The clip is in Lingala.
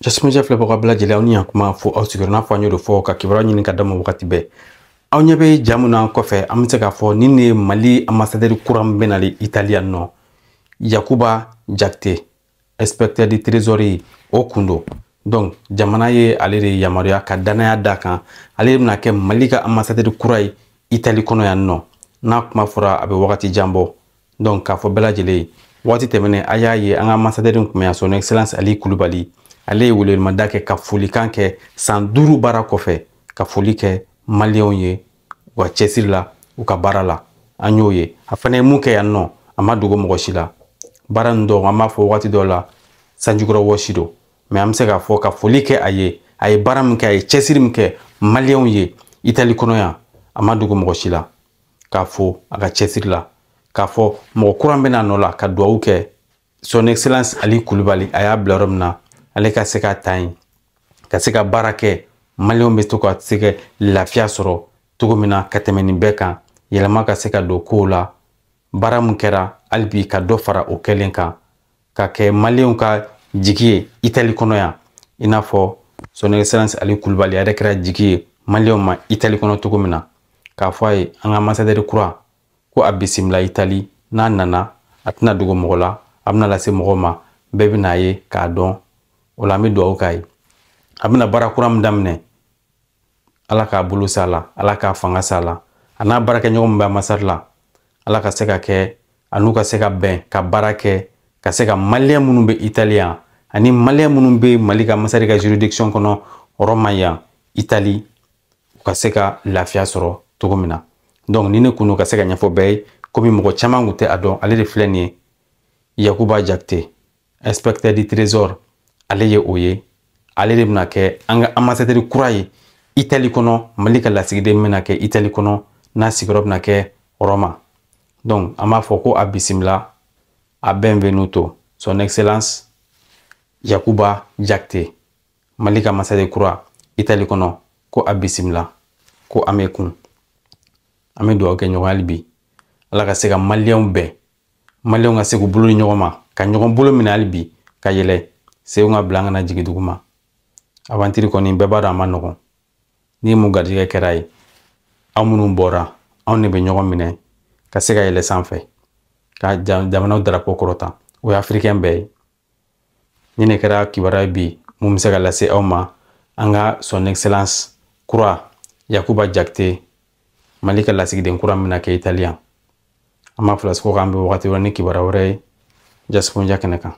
jasimajɛ filɛ bɔka bila lajɛlen aw ni yan kuma fɔ aw sigiyɔrɔ n'a fɔ an y'o de fɔ ka kibaruya ɲini ka dama wagati bɛɛ aw ɲɛ bɛ ja mun na kɔfɛ an bɛ se k'a fɔ nin de ye mali ambassadɛri kura min bɛ nali itali yan nɔ yakuba jakite inspecteur de trésorier o kun do donc jamana ye ale de yamaruya ka danaya da kan ale bɛna kɛ mali ka ambassadɛri kura ye itali kɔnɔ yan nɔ n'a kuma fɔra a bɛ wagati jan bɔ donc k'a fɔ bɛɛ lajɛlen ye waati tɛmɛnen a y'a ye an ka ambassadɛri kun bɛ yan son excellence ali kulubali ale ye welewelemada kɛ ka folikan kɛ san duuru baara kɔfɛ ka foli kɛ maliyɛnw ye u ka cɛsiri la u ka baara la an y'o ye a fana ye mun kɛ yan nɔ a ma dogo mɔgɔ si la baara nin dɔn an b'a fɔ wagati dɔ la sanjikɔrɔ wɔsi do mɛ an bɛ se k'a fɔ ka foli kɛ a ye a ye baara min kɛ a ye cɛsiri min kɛ maliyɛnw ye itali kɔnɔ yan a ma dogo mɔgɔ si la k'a fɔ a ka cɛsiri la k'a fɔ mɔgɔ kura bɛna nɔ la ka duwawu kɛ son excellence ali kulibali a y'a bila yɔrɔ min na ale ka se ka ta yen ka se ka baara kɛ maliyɛnw bɛ to ka se ka lafiya sɔrɔ cogo min na ka tɛmɛ nin bɛɛ kan yɛlɛma ka se ka don kow la baara mun kɛra hali bi ka dɔ fara o kɛlen kan ka kɛ maliyɛnw ka jigi ye itali kɔnɔ yan i n'a fɔ son excellence ali kulibali yɛrɛ kɛra jigi ye maliyɛnw ma itali kɔnɔ cogo min na k'a fɔ a ye an ka masadɛri kura ko a bisimila itali n'a nana a tɛna dogo mɔgɔ la a bɛna lase mɔgɔ ma bɛɛ bɛ ye k'a dɔn o la an bɛ dugawu k'a ye a bɛna baara kura min daminɛ ala k'a bolo s'a la ala k'a fanga s'a la a n'a baarakɛɲɔgɔn min bɛ masari la ala ka se ka kɛ a n'u ka se ka bɛn ka baara kɛ ka se ka maliyɛn minnu bɛ itali yan ani maliyɛn minnu bɛ mali ka masari ka juridiction kɔnɔ rɔma yan itali u ka se ka lafiya sɔrɔ cogo min na donc ni ne kun do ka se ka ɲɛfɔ bɛɛ ye komi mɔgɔ caman kun tɛ a dɔn ale de filɛ nin ye yakuba jakite inspecteur du trésor ale ye o ye ale de bɛna kɛ an ka ambassadɛri kura ye itali kɔnɔ mali ka lasigiden bɛna kɛ itali kɔnɔ n'a sigiyɔrɔ bɛna kɛ rɔma donc an b'a fɔ ko a bisimila a benvenuto son excellence yakuba jakite mali ka masade kura itali kɔnɔ ko a bisimila ko an bɛ kun an bɛ dugawu kɛ ɲɔgɔn hali bi ala ka se ka maliyɛnw bɛn maliyɛnw ka se k'u bolo di ɲɔgɔn ma ka ɲɔgɔn bolo minɛ hali bi ka yɛlɛ senw ka bila an kana jigin duguma avantiri kɔni bɛɛ b'a dɔn a ma nɔgɔn ni mun garijɛgɛ kɛra ye aw minnu bɔra anw de bɛ ɲɔgɔn minɛ ka se ka yɛlɛ sanfɛ ka jamanaw darapo kɔrɔta o ye afirikɛn bɛɛ ye ni ne kɛra kibaruya bi mun bɛ se ka lase aw ma an ka son excellence kura yakuba jakite mali ka lasigiden kura mina kɛ italiya an b'a fila sugu kan bɛ wagati wɛrɛ ni kibaruya wɛrɛ ye jasikunja kɛnɛ kan